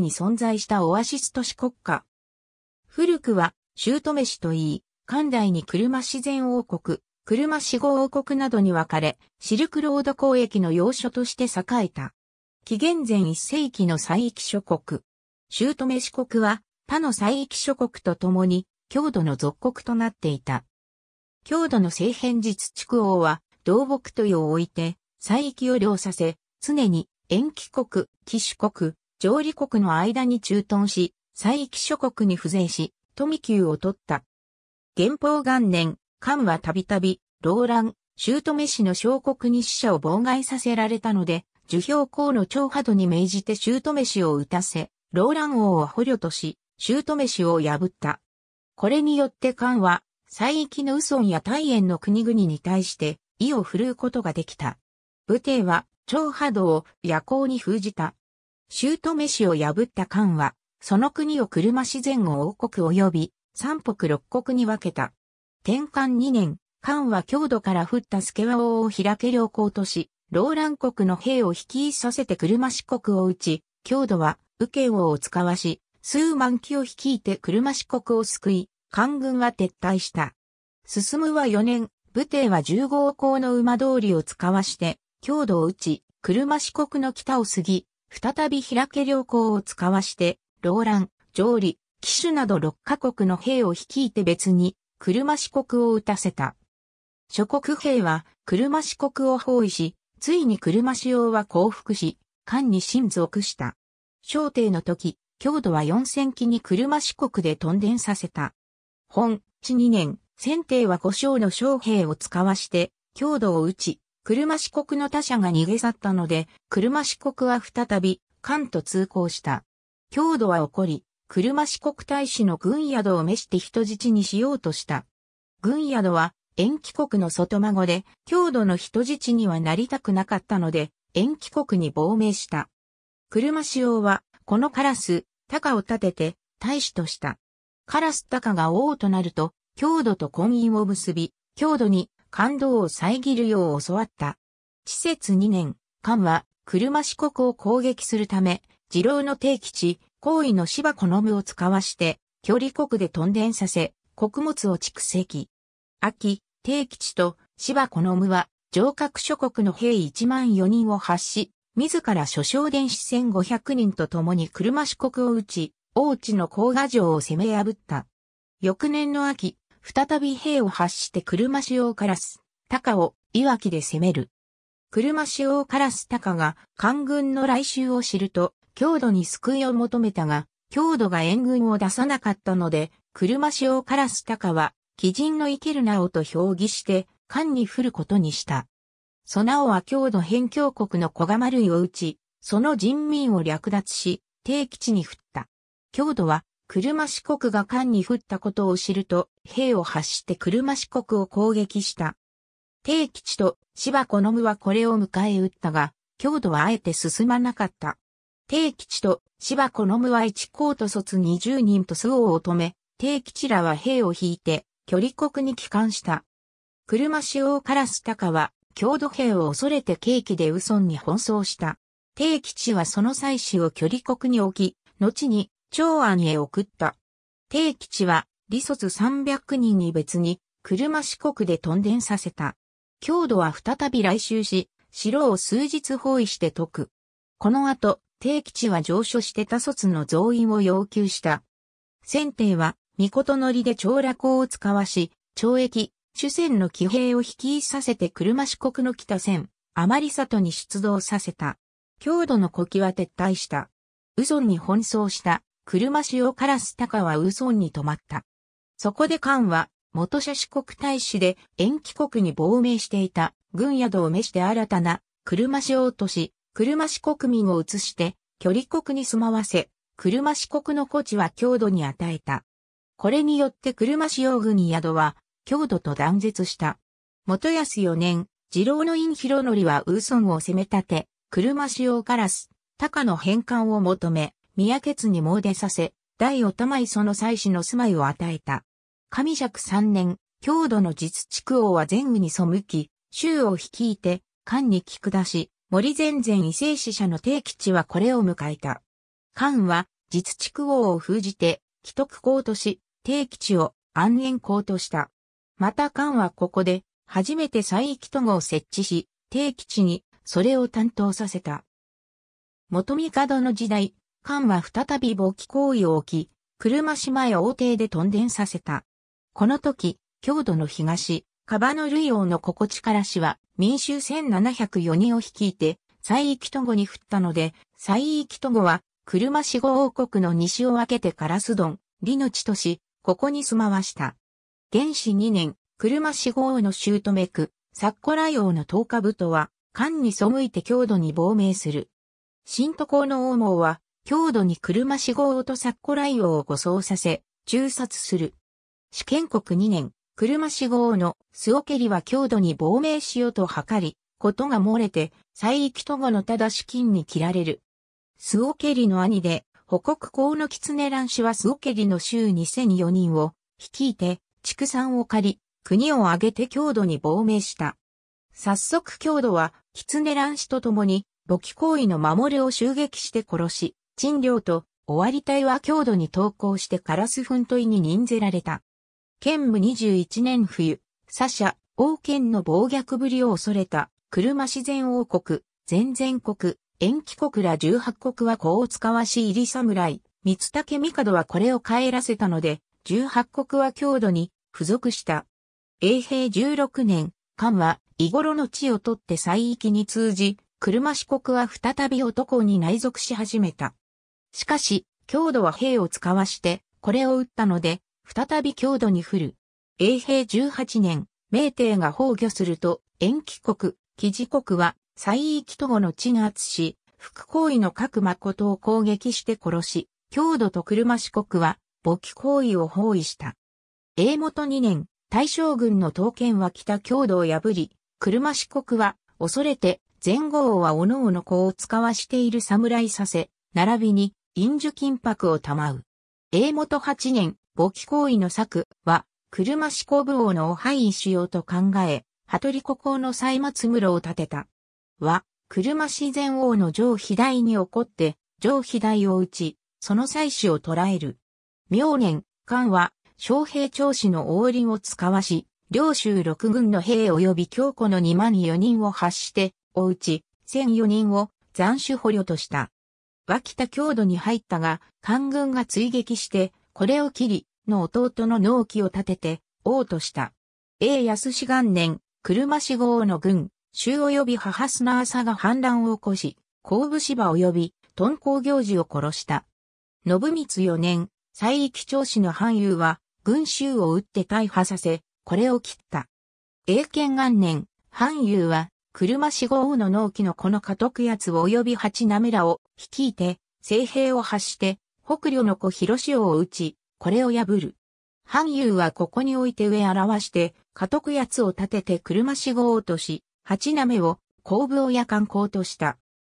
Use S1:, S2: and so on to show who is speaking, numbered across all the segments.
S1: に存在したオアシス都市国家。古くは、姑市といい、関大に車自然王国、車死後王国などに分かれ、シルクロード交易の要所として栄えた。紀元前1世紀の西域諸国。姑市国は、他の西域諸国と共に、郷土の属国となっていた。郷土の聖変日筑王は、道木というを置いて、西域を領させ、常に、延期国、騎手国、上理国の間に駐屯し、西域諸国に付税し、富級を取った。元宝元年、漢はたびたび、老乱、メ氏の小国に死者を妨害させられたので、樹氷公の長波度に命じてメ氏を打たせ、老乱王を捕虜とし、メ氏を破った。これによって漢は、西域の右村や大円の国々に対して、意を振るうことができた。武帝は、長波度を夜行に封じた。シュートメシを破った漢は、その国を車自然を王国及び三北六国に分けた。転換二年、漢は郷土から降ったスケワ王を開け良好とし、ローラン国の兵を引きさせて車四国を打ち、郷土は右慶王を使わし、数万機を率いて車四国を救い、官軍は撤退した。進むは4年、武帝は十五王の馬通りを使わして、郷土を打ち、車四国の北を過ぎ、再び開け良好を使わして、ローラン、上理、騎手など6カ国の兵を率いて別に、車四国を打たせた。諸国兵は、車四国を包囲し、ついに車四王は降伏し、艦に親属した。小帝の時、強度は4000機に車四国で屯田させた。本、1、2年、先帝は五将の将兵を使わして、強度を打ち、車四国の他者が逃げ去ったので、車四国は再び、関と通行した。強度は起こり、車四国大使の軍宿を召して人質にしようとした。軍宿は、延期国の外孫で、強度の人質にはなりたくなかったので、延期国に亡命した。車用は、このカラス、鷹を立てて、大使とした。カラス鷹が王となると、強度と婚姻を結び、強度に感動を遮るよう教わった。施設2年、間は、車四国を攻撃するため、次郎の定基地、位為の芝好むを使わして、距離国で屯田させ、穀物を蓄積。秋、定基地と芝好むは、上核諸国の兵1万4人を発し、自ら諸将電子戦500人と共に車四国を撃ち、王地の甲賀城を攻め破った。翌年の秋、再び兵を発して車塩カラス、高を、いわきで攻める。車塩カラス高が、官軍の来襲を知ると、強度に救いを求めたが、強度が援軍を出さなかったので、車塩カラス高は、鬼人の生けるなおと表記して、官に降ることにした。そなおは強度辺境国の小釜類を打ち、その人民を略奪し、定基地に振った。強度は車四国が艦に降ったことを知ると、兵を発して車四国を攻撃した。定吉と芝子のむはこれを迎え撃ったが、強度はあえて進まなかった。定吉と芝子のむは一高と卒20人と巣を止め、定吉らは兵を引いて、距離国に帰還した。車使用カラス高は、強度兵を恐れて景気で嘘に奔走した。定吉はその妻子を距離国に置き、後に長安へ送った。定吉は、李卒300人に別に、車四国で屯田させた。強度は再び来襲し、城を数日包囲して解く。この後、定吉は上書して他卒の増員を要求した。先帝は、御事のりで長楽を使わし、懲役、主戦の騎兵を引きさせて車四国の北線、余里に出動させた。強度の呼気は撤退した。嘘に奔走した車塩カラス高はウーソンに泊まった。そこでカンは、元社四国大使で延期国に亡命していた軍宿を召して新たな車塩とし、車市国民を移して、距離国に住まわせ、車市国の古地は郷土に与えた。これによって車市用軍宿は、郷土と断絶した。元安四年、次郎の院広則はウーソンを攻め立て、車市用カラス、高の返還を求め、宮家に詣でさせ、大お玉その妻子の住まいを与えた。神尺三年、郷土の実地区王は前後に背き、州を率いて、官に聞く出し、森前前異性死者の定吉はこれを迎えた。官は、実地区王を封じて、既得公とし、定吉を安縁公とした。また官はここで、初めて再域都合を設置し、定吉にそれを担当させた。元帝の時代、艦は再び勃起行為を置き、車島へ王艇ででんさせた。この時、郷土の東、カバノルイ王の心地から氏は民衆1704人を率いて、西域都後に降ったので、西域都後は、車死後王国の西を分けてカラスドン、リの地とし、ここに住まわした。原始2年、車死後王の姑区、サッコライ王の十日部とは、官に背いて郷土に亡命する。新都校の王毛は、強度に車死亡とサッコライオを護送させ、中殺する。試験国2年、車死亡のスオケリは強度に亡命しようと図り、ことが漏れて、西域と後のただ資金に切られる。スオケリの兄で、北国公の狐乱氏はスオケリの州2004人を率いて、畜産を借り、国を挙げて強度に亡命した。早速強度は、狐乱氏と共に、簿記行為の守れを襲撃して殺し、賃料と終わり隊は郷土に投降してカラスフントイに任ぜられた。剣武21年冬、サシャ、王権の暴虐ぶりを恐れた、車自然王国、全然国、延期国ら18国はこう使わし入り侍、三竹帝はこれを帰らせたので、18国は郷土に付属した。永平16年、漢は、イ頃の地を取って西域に通じ、車四国は再び男に内属し始めた。しかし、強度は兵を使わして、これを撃ったので、再び強度に降る。永平18年、明帝が崩御すると、延期国、記事国は、西域都後の地が圧し、副行為の各誠を攻撃して殺し、強度と車四国は、墓記行為を包囲した。永元2年、大将軍の刀剣は北強度を破り、車四国は、恐れて、前後王は各々子を使わしている侍させ、並びに、陰樹金箔を賜う。英元八年、簿記行為の策は、車志向部王のお範位しようと考え、鳩鳥古行の歳末室を建てた。は、車自前王の上肥大に起こって、上肥大を打ち、その祭祀を捉える。明年、漢は、昌平長子の王林を使わし、領州六軍の兵及び強固の二万四人を発して、おうち、千四人を斬首捕虜とした。脇田郷土に入ったが、官軍が追撃して、これを切り、の弟の納期を立てて、王とした。英安志元年、車志号の軍、州及び母砂朝が反乱を起こし、後部芝及び、敦煌行事を殺した。信光四年、西域長子の藩友は、軍州を撃って大破させ、これを切った。英剣元年、藩友は、車四号の納期のこの家督奴及び八なめらを率いて、聖兵を発して、北領の子広潮を撃ち、これを破る。藩友はここにおいて上表して、家督奴を立てて車四号とし、八なめを、工部親観光とした。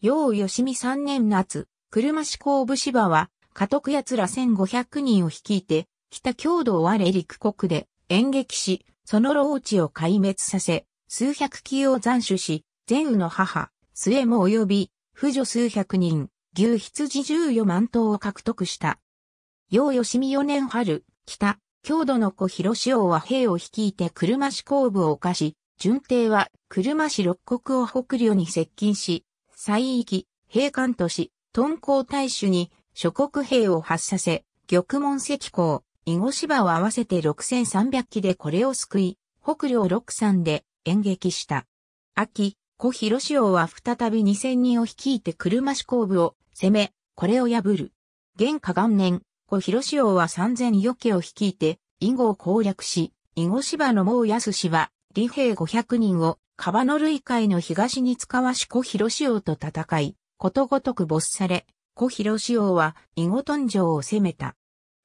S1: 要吉見三年夏、車四工部芝は、家督奴ら千五百人を率いて、北郷土を我陸国で演劇し、その老地を壊滅させ、数百機を斬首し、前宇の母、末も及び、婦女数百人、牛羊十余万頭を獲得した。陽吉見四年春、北、郷土の子広志は兵を率いて車市工部を犯し、順帝は車市六国を北領に接近し、西域、兵官とし、敦煌大主に諸国兵を発させ、玉門石港、囲碁芝を合わせて六千三百機でこれを救い、北領六三で演劇した。秋、小広潮は再び2000人を率いて車志工部を攻め、これを破る。現下元年、小広潮は3000余家を率いて、囲碁を攻略し、囲碁芝の毛安氏は、李兵500人を、川の類海の東に使わし小広潮と戦い、ことごとく没され、小広潮は囲碁頓城を攻めた。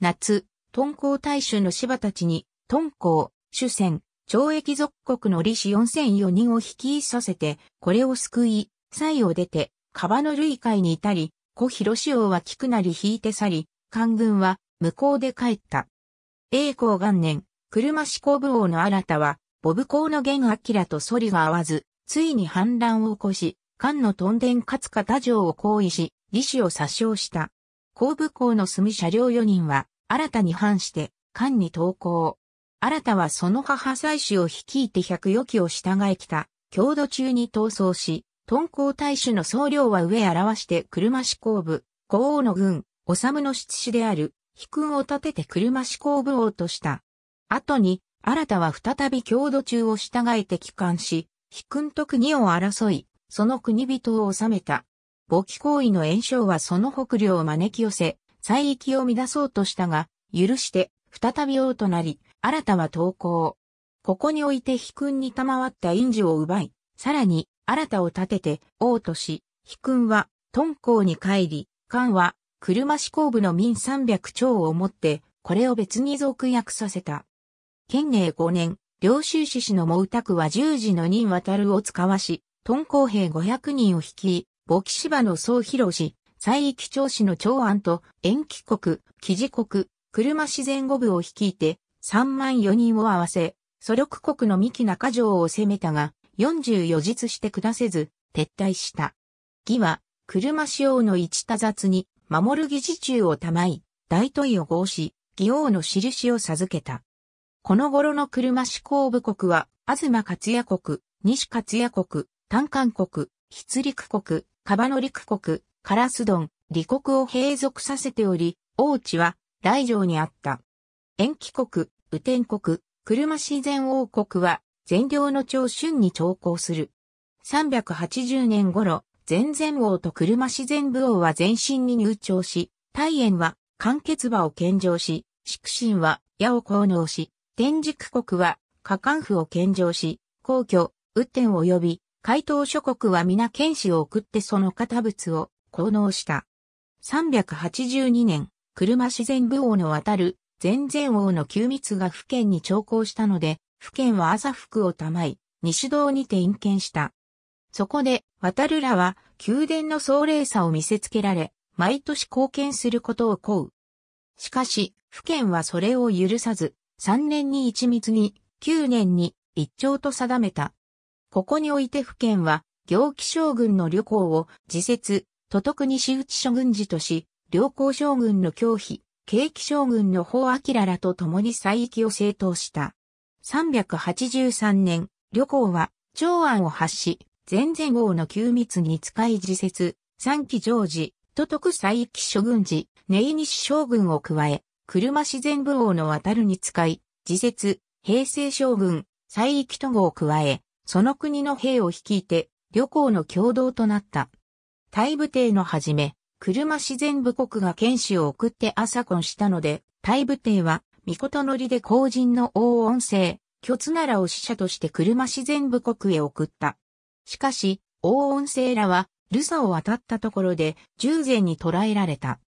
S1: 夏、敦煌大衆の芝たちに、敦煌、主戦、懲役属国の利子4004人を引きさせて、これを救い、蔡を出て、川の類海に至り、小広潮は菊なり引いて去り、官軍は向こうで帰った。栄光元年、車志向部王の新たは、ボブ公の元明とソリが合わず、ついに反乱を起こし、官の屯田勝方城を行為し、李氏を殺傷した。公部公の住車両4人は、新たに反して、官に投降。新たはその母妻子を率いて百余期を従え来た、郷土中に逃走し、敦煌大使の総領は上表して車志公部、皇王の軍、治の出師である、飛君を立てて車志公部王とした。後に、新たは再び郷土中を従えて帰還し、飛君と国を争い、その国人を治めた。簿記行為の炎症はその北領を招き寄せ、災域を乱そうとしたが、許して、再び王となり、新たは投降。ここにおいて飛君に賜った印字を奪い、さらに新たを立てて王とし、飛君は敦煌に帰り、漢は車志向部の民300をもって、これを別に続役させた。建営5年、領州市氏の毛沢は十字の任渡るを使わし、敦煌兵500人を率い、簿記芝の総広し、西域長氏の長安と、延期国、記事国、車自然五部を率いて、3万4人を合わせ、祖力国の三木中城を攻めたが、44日して下せず、撤退した。義は、車使用の一多雑に、守る義事中をたまい、大都いを合し、義王の印を授けた。この頃の車志向部国は、東勝也国、西勝也国、丹韓国、筆陸国、カバノ陸国、カラスドン、李国を併属させており、王地は、大城にあった。延期国、雨天国、車自然王国は、善良の長春に調校する。380年頃、前前王と車自然武王は前身に入庁し、大炎は、完結馬を献上し、祝神は、矢を奉納し、天竺国は、果官府を献上し、皇居、雨天及び、海東諸国は皆剣士を送ってその堅物を、奉納した。382年、車自然武王の渡る、前々王の旧密が府県に徴工したので、府県は朝服をたまい、西道にて陰見した。そこで、渡るらは、宮殿の壮麗さを見せつけられ、毎年貢献することを請う。しかし、府県はそれを許さず、3年に一密に、9年に一丁と定めた。ここにおいて府県は、行基将軍の旅行を、自説、都督西内諸軍事とし、良好将軍の教費、景気将軍の法明らと共に再域を正当した。383年、旅行は、長安を発し、前前王の旧密に使い自説、三期常時、都督再域諸軍事、根西将軍を加え、車自然部王の渡るに使い、自説、平成将軍、再域都合を加え、その国の兵を率いて、旅行の共同となった。大武帝のはじめ、車自然部国が剣士を送って朝婚したので、大部帝は、御事のりで後人の王音声、巨津奈良を使者として車自然部国へ送った。しかし、王音声らは、ルサを渡ったところで、従前に捕らえられた。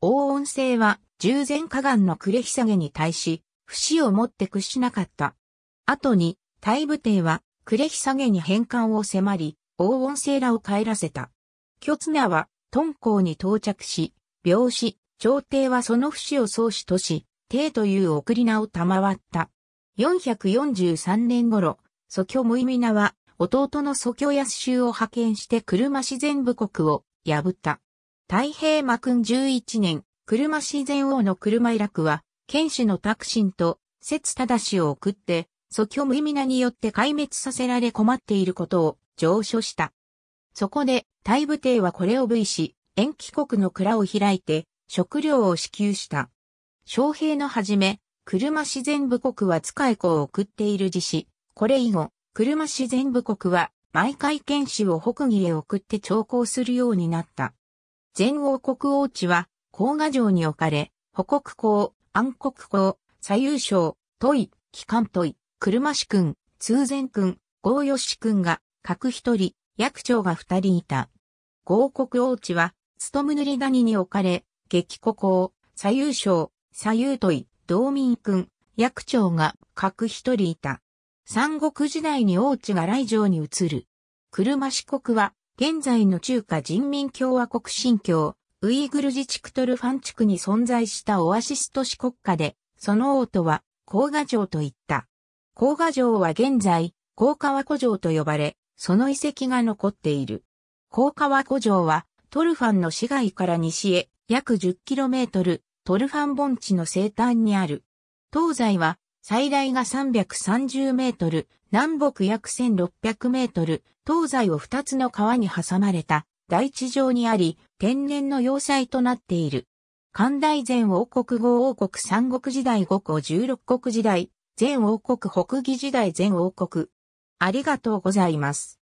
S1: 王音声は、従前河岸のれひさげに対し、不死をもって屈しなかった。後に、大部帝は、れひさげに返還を迫り、王音声らを帰らせた。巨綱は、敦煌に到着し、病死、朝廷はその不死を創始とし、帝という送り名を賜った。443年頃、祖居無意味名は、弟の祖居安州を派遣して車自然部国を破った。太平幕君11年、車自然王の車イラクは、剣士の拓進と、節忠しを送って、祖居無意味名によって壊滅させられ困っていることを上書した。そこで、大武帝はこれを V し、延期国の蔵を開いて、食料を支給した。将兵のはじめ、車自然部国は使い子を送っている自死。これ以後、車自然部国は、毎回剣士を北義へ送って徴行するようになった。全王国王地は、甲賀城に置かれ、保国公、暗国公、左右省、都井、機関都井、車士君、通前君、合吉君が、各一人、役長が二人いた。豪国王地は、務む塗り谷に置かれ、激古高、左右省、左右問い、道民君、役長が各一人いた。三国時代に王地が来城に移る。車四国は、現在の中華人民共和国新疆、ウイグル自治区トルファン地区に存在したオアシスト市国家で、その王とは、高賀城といった。甲賀城は現在、賀和古城と呼ばれ、その遺跡が残っている。高川古城は、トルファンの市街から西へ約 10km、トルファン盆地の西端にある。東西は、最大が330メートル、南北約1600メートル、東西を2つの川に挟まれた大地上にあり、天然の要塞となっている。関大前王国後王国三国時代五個十六国時代、前王国北魏時代前王国、ありがとうございます。